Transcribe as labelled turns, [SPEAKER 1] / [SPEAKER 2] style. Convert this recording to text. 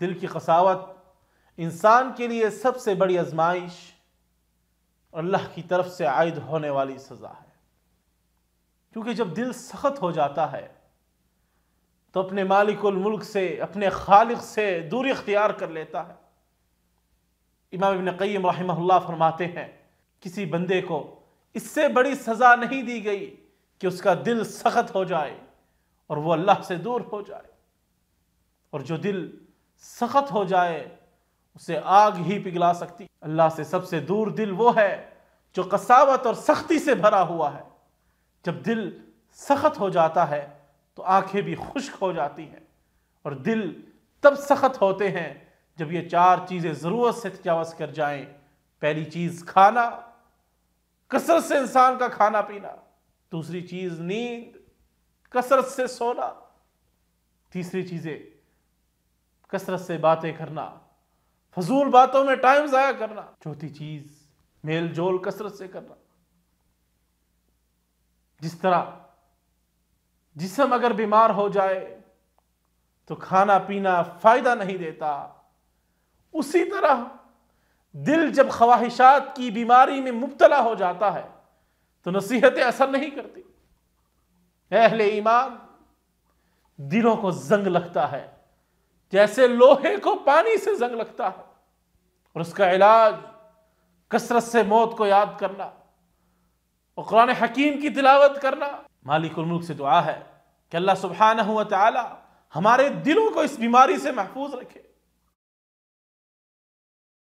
[SPEAKER 1] दिल की कसावत इंसान के लिए सबसे बड़ी आजमाइश अल्लाह की तरफ से आयद होने वाली सज़ा है क्योंकि जब दिल सख्त हो जाता है तो अपने मालिकुल मुल्क से अपने खालिक से दूरी इख्तियार कर लेता है इमाम इबन कईम रहमल्ला फरमाते हैं किसी बंदे को इससे बड़ी सज़ा नहीं दी गई कि उसका दिल सख्त हो जाए और वो अल्लाह से दूर हो जाए और जो दिल सख्त हो जाए उसे आग ही पिघला सकती अल्लाह से सबसे दूर दिल वो है जो कसावत और सख्ती से भरा हुआ है जब दिल सख्त हो जाता है तो आंखें भी खुश्क हो जाती हैं और दिल तब सख्त होते हैं जब ये चार चीज़ें ज़रूरत से तजावज़ कर जाएं पहली चीज़ खाना कसरत से इंसान का खाना पीना दूसरी चीज़ नींद कसरत से सोना तीसरी चीज़ें कसरत से बातें करना फजूल बातों में टाइम ज़ाया करना चौथी चीज़ मेल जोल कसरत से करना जिस तरह जिसम अगर बीमार हो जाए तो खाना पीना फ़ायदा नहीं देता उसी तरह दिल जब ख्वाहिशात की बीमारी में मुबतला हो जाता है तो नसीहतें असर नहीं करती अहल ईमान दिलों को जंग लगता है जैसे लोहे को पानी से जंग लगता है और उसका इलाज कसरत से मौत को याद करना और कुरान हकीम की तिलावत करना मालिक मालिकुलमुल्क से दुआ है कि अल्लाह सुबहाना हुआ ताला हमारे दिलों को इस बीमारी से महफूज रखे